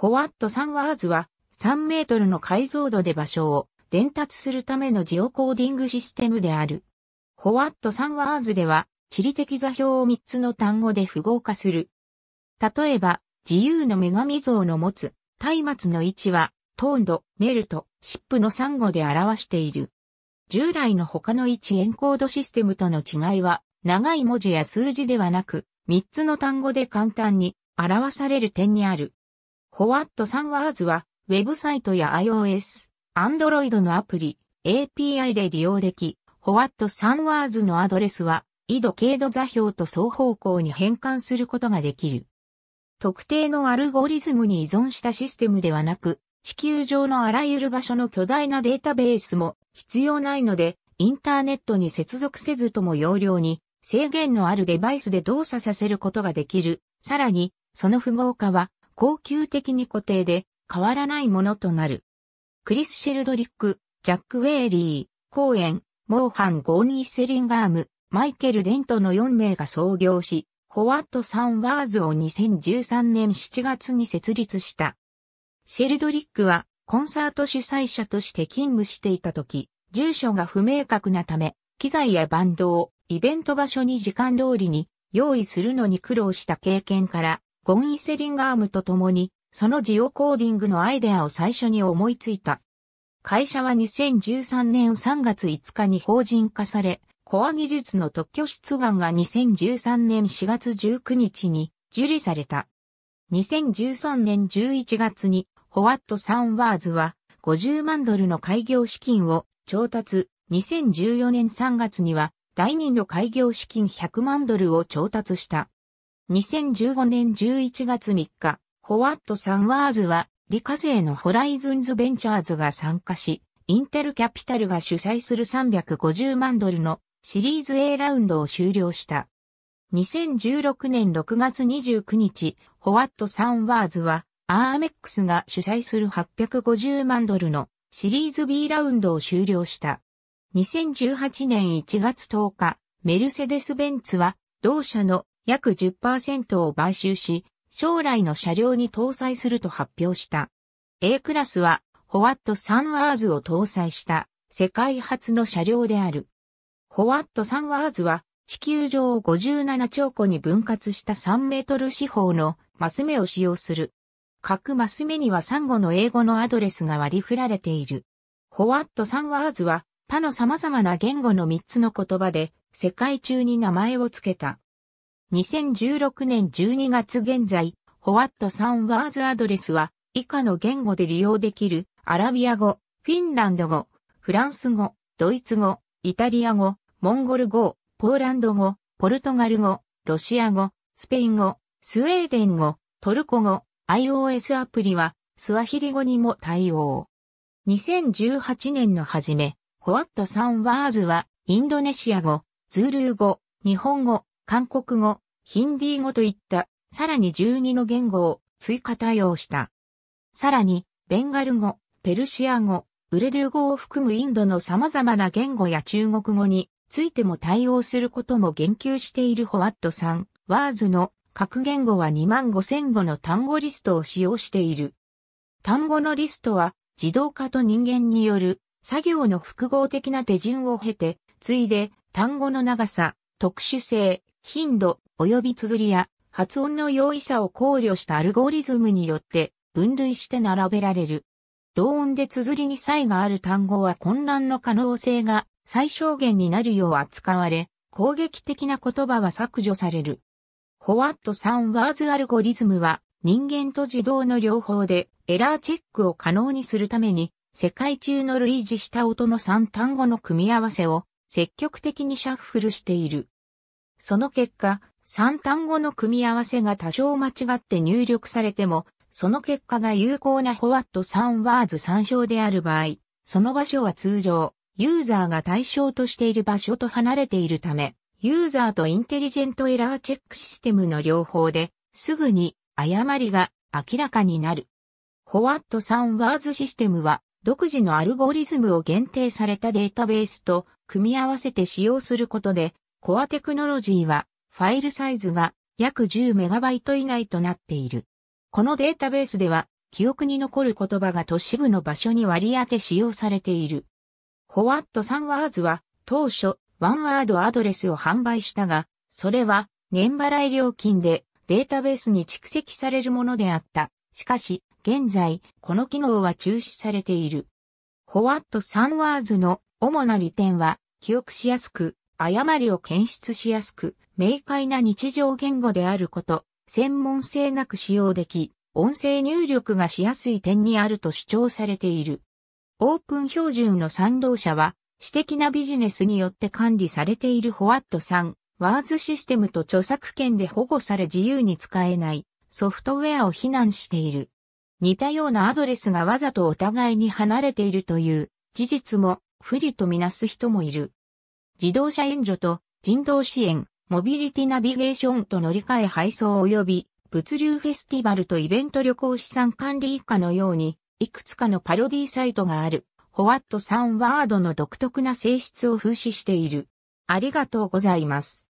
ホワット・サンワーズは3メートルの解像度で場所を伝達するためのジオコーディングシステムである。ホワット・サンワーズでは地理的座標を3つの単語で符号化する。例えば、自由の女神像の持つ松明の位置は、トンド、メルト、シップの3語で表している。従来の他の位置エンコードシステムとの違いは、長い文字や数字ではなく、3つの単語で簡単に表される点にある。ホワットサンワーズは、ウェブサイトや iOS、Android のアプリ、API で利用でき、ホワットサンワーズのアドレスは、緯度経度座標と双方向に変換することができる。特定のアルゴリズムに依存したシステムではなく、地球上のあらゆる場所の巨大なデータベースも必要ないので、インターネットに接続せずとも容量に制限のあるデバイスで動作させることができる。さらに、その符号化は恒久的に固定で変わらないものとなる。クリス・シェルドリック、ジャック・ウェイリー、コーエン、モーハン・ゴーニー・セリンガーム、マイケル・デントの4名が創業し、ホワット・サン・ワーズを2013年7月に設立した。シェルドリックはコンサート主催者として勤務していた時、住所が不明確なため、機材やバンドをイベント場所に時間通りに用意するのに苦労した経験から、ボン・イセリンガームと共に、そのジオコーディングのアイデアを最初に思いついた。会社は2013年3月5日に法人化され、コア技術の特許出願が2013年4月19日に受理された。2013年11月に、ホワット・サンワーズは50万ドルの開業資金を調達、2014年3月には第2の開業資金100万ドルを調達した。2015年11月3日、ホワット・サンワーズは、理科生のホライズンズ・ベンチャーズが参加し、インテルキャピタルが主催する350万ドルのシリーズ A ラウンドを終了した。2016年6月29日、ホワット・サンワーズは、アーメックスが主催する850万ドルのシリーズ B ラウンドを終了した。2018年1月10日、メルセデス・ベンツは、同社の約10%を買収し、将来の車両に搭載すると発表した。A クラスは、ホワット・サンワーズを搭載した世界初の車両である。ホワット・サンワーズは、地球上を57兆個に分割した3メートル四方のマス目を使用する。各マス目にはサンゴの英語のアドレスが割り振られている。ホワット・サンワーズは、他の様々な言語の3つの言葉で、世界中に名前を付けた。2016年12月現在、ホワットサンワーズアドレスは以下の言語で利用できるアラビア語、フィンランド語、フランス語、ドイツ語、イタリア語、モンゴル語、ポーランド語、ポルトガル語、ロシア語、スペイン語、スウェーデン語、トルコ語、iOS アプリはスワヒリ語にも対応。2018年の初め、ホワットサンワーズはインドネシア語、ズールー語、日本語、韓国語、ヒンディー語といった、さらに12の言語を追加対応した。さらに、ベンガル語、ペルシア語、ウルドゥー語を含むインドの様々な言語や中国語についても対応することも言及しているホワットさん、ワーズの各言語は2万5000語の単語リストを使用している。単語のリストは自動化と人間による作業の複合的な手順を経て、ついで単語の長さ、特殊性、頻度及び綴りや発音の容易さを考慮したアルゴリズムによって分類して並べられる。同音で綴りに差異がある単語は混乱の可能性が最小限になるよう扱われ、攻撃的な言葉は削除される。ホワットサンワーズアルゴリズムは人間と自動の両方でエラーチェックを可能にするために世界中の類似した音の3単語の組み合わせを積極的にシャッフルしている。その結果、3単語の組み合わせが多少間違って入力されても、その結果が有効なフォワット3ワーズ参照である場合、その場所は通常、ユーザーが対象としている場所と離れているため、ユーザーとインテリジェントエラーチェックシステムの両方で、すぐに誤りが明らかになる。フォワット3ワーズシステムは、独自のアルゴリズムを限定されたデータベースと組み合わせて使用することで、コアテクノロジーは、ファイルサイズが約 10MB 以内となっている。このデータベースでは、記憶に残る言葉が都市部の場所に割り当て使用されている。ホワットサンワーズは、当初、ワンワードアドレスを販売したが、それは、年払い料金でデータベースに蓄積されるものであった。しかし、現在、この機能は中止されている。ホワットサンワーズの主な利点は、記憶しやすく、誤りを検出しやすく、明快な日常言語であること、専門性なく使用でき、音声入力がしやすい点にあると主張されている。オープン標準の賛同者は、私的なビジネスによって管理されているホワットさん、ワーズシステムと著作権で保護され自由に使えないソフトウェアを非難している。似たようなアドレスがわざとお互いに離れているという事実も不利とみなす人もいる。自動車援助と人道支援、モビリティナビゲーションと乗り換え配送及び物流フェスティバルとイベント旅行資産管理以下のように、いくつかのパロディサイトがある、ホワット3ワードの独特な性質を風刺している。ありがとうございます。